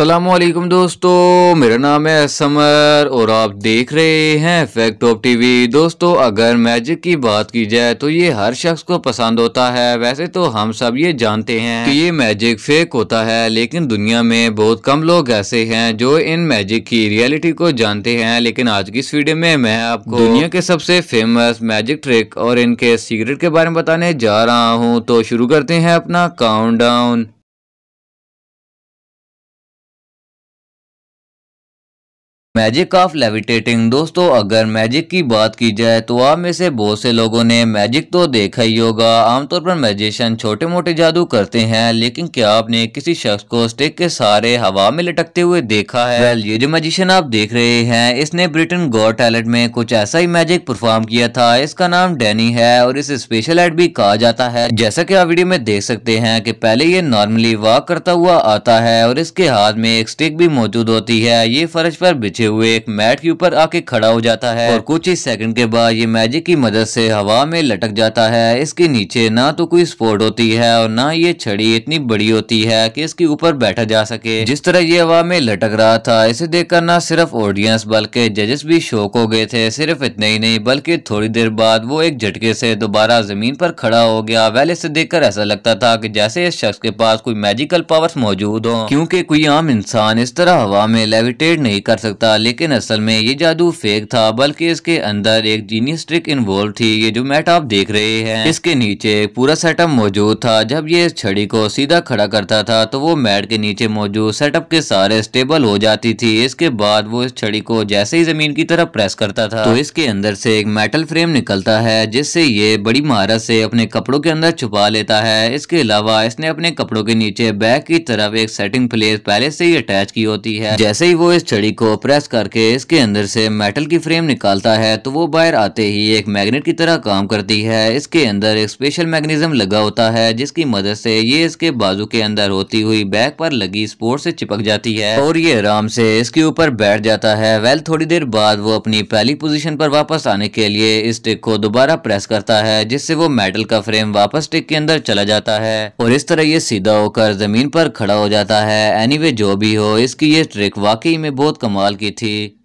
असलम दोस्तों मेरा नाम है समर और आप देख रहे हैं फैक्ट ऑफ टीवी दोस्तों अगर मैजिक की बात की जाए तो ये हर शख्स को पसंद होता है वैसे तो हम सब ये जानते हैं कि ये मैजिक फेक होता है लेकिन दुनिया में बहुत कम लोग ऐसे हैं जो इन मैजिक की रियलिटी को जानते हैं लेकिन आज की इस वीडियो में मैं आपको दुनिया के सबसे फेमस मैजिक ट्रिक और इनके सीक्रेट के बारे में बताने जा रहा हूँ तो शुरू करते हैं अपना काउंट मैजिक ऑफ लेविटेटिंग दोस्तों अगर मैजिक की बात की जाए तो आप में से बहुत से लोगों ने मैजिक तो देखा ही होगा आमतौर पर मैजिशियन छोटे मोटे जादू करते हैं लेकिन क्या आपने किसी शख्स को स्टिक के सारे हवा में लटकते हुए देखा है वेल ये जो मैजिशियन आप देख रहे हैं इसने ब्रिटेन गॉड टैलेंट में कुछ ऐसा ही मैजिक परफॉर्म किया था इसका नाम डैनी है और इसे स्पेशल एड भी कहा जाता है जैसा की आप वीडियो में देख सकते हैं की पहले ये नॉर्मली वॉक करता हुआ आता है और इसके हाथ में एक स्टिक भी मौजूद होती है ये फर्ज पर बिछ खींचे हुए एक मैट के ऊपर आके खड़ा हो जाता है और कुछ ही सेकंड के बाद ये मैजिक की मदद से हवा में लटक जाता है इसके नीचे ना तो कोई स्पोर्ट होती है और ना ये छड़ी इतनी बड़ी होती है कि इसके ऊपर बैठा जा सके जिस तरह ये हवा में लटक रहा था इसे देखकर ना सिर्फ ऑडियंस बल्कि जजेस भी शौक हो गए थे सिर्फ इतने ही नहीं बल्कि थोड़ी देर बाद वो एक झटके से दोबारा जमीन पर खड़ा हो गया वैल इसे देखकर ऐसा लगता था की जैसे इस शख्स के पास कोई मैजिकल पावर मौजूद हो क्यूँकी कोई आम इंसान इस तरह हवा में लेविटेट नहीं कर सकता था लेकिन असल में ये जादू फेक था बल्कि इसके अंदर एक जीनियस ट्रिक इन्वॉल्व थी ये जो मैट आप देख रहे हैं इसके नीचे पूरा सेटअप मौजूद था जब ये इस छड़ी को सीधा खड़ा करता था तो वो मैट के नीचे मौजूद सेटअप के सारे स्टेबल हो जाती थी इसके बाद वो इस छड़ी को जैसे ही जमीन की तरफ प्रेस करता था तो इसके अंदर से एक मेटल फ्रेम निकलता है जिससे ये बड़ी महारत से अपने कपड़ों के अंदर छुपा लेता है इसके अलावा इसने अपने कपड़ों के नीचे बैग की तरफ एक सेटिंग प्लेस पहले से ही अटैच की होती है जैसे ही वो इस छड़ी को प्रेस प्रेस करके इसके अंदर से मेटल की फ्रेम निकालता है तो वो बाहर आते ही एक मैग्नेट की तरह काम करती है इसके अंदर एक स्पेशल मैग्नेटिज्म लगा होता है जिसकी मदद से ये इसके बाजू के अंदर होती हुई बैग पर लगी स्पोर्ट से चिपक जाती है और ये आराम से इसके ऊपर बैठ जाता है वेल थोड़ी देर बाद वो अपनी पहली पोजिशन पर वापस आने के लिए इस टिक को दोबारा प्रेस करता है जिससे वो मेटल का फ्रेम वापस टिक के अंदर चला जाता है और इस तरह ये सीधा होकर जमीन पर खड़ा हो जाता है एनी anyway, जो भी हो इसकी ये ट्रिक वाकई में बहुत कमाल की চিঠি